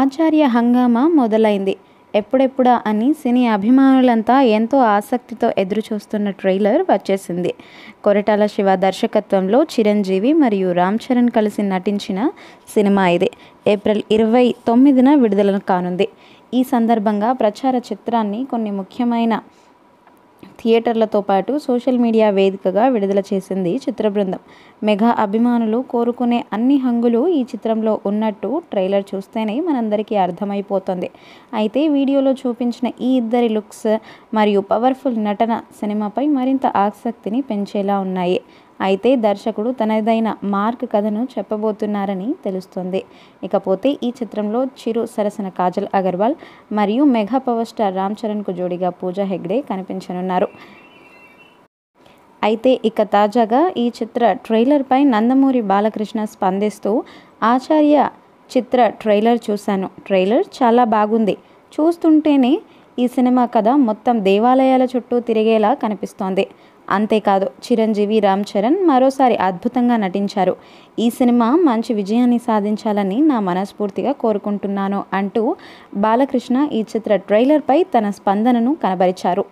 ఆచార్య హంగామా మొదలైంది ఎప్పుడెప్పుడా అని సినీ అభిమానులంతా ఎంతో ఆసక్తితో ఎదురుచూస్తున్న ట్రైలర్ వచ్చేసింది కొరటాల శివ దర్శకత్వంలో చిరంజీవి మరియు రామ్ చరణ్ కలిసి నటించిన సినిమా ఇది ఏప్రిల్ ఇరవై తొమ్మిదిన విడుదల కానుంది ఈ సందర్భంగా ప్రచార చిత్రాన్ని కొన్ని ముఖ్యమైన థియేటర్లతో పాటు సోషల్ మీడియా వేదికగా విడుదల చేసింది చిత్ర బృందం మెగా అభిమానులు కోరుకునే అన్ని హంగులు ఈ చిత్రంలో ఉన్నట్టు ట్రైలర్ చూస్తేనే మనందరికీ అర్థమైపోతుంది అయితే వీడియోలో చూపించిన ఈ ఇద్దరి లుక్స్ మరియు పవర్ఫుల్ నటన సినిమాపై మరింత ఆసక్తిని పెంచేలా ఉన్నాయి అయితే దర్శకుడు తనదైన మార్క్ కథను చెప్పబోతున్నారని తెలుస్తుంది ఇకపోతే ఈ చిత్రంలో చిరు సరసన కాజల్ అగర్వాల్ మరియు మెగా పవర్ స్టార్ రామ్ చరణ్కు జోడీగా పూజా హెగ్డే కనిపించనున్నారు అయితే ఇక తాజాగా ఈ చిత్ర ట్రైలర్పై నందమూరి బాలకృష్ణ స్పందిస్తూ ఆచార్య చిత్ర ట్రైలర్ చూశాను ట్రైలర్ చాలా బాగుంది చూస్తుంటేనే ఈ సినిమా కథ మొత్తం దేవాలయాల చుట్టూ తిరిగేలా కనిపిస్తోంది అంతేకాదు చిరంజీవి రామ్ చరణ్ మరోసారి అద్భుతంగా నటించారు ఈ సినిమా మంచి విజయాన్ని సాధించాలని నా మనస్ఫూర్తిగా కోరుకుంటున్నాను అంటూ బాలకృష్ణ ఈ చిత్ర ట్రైలర్పై తన స్పందనను కనబరిచారు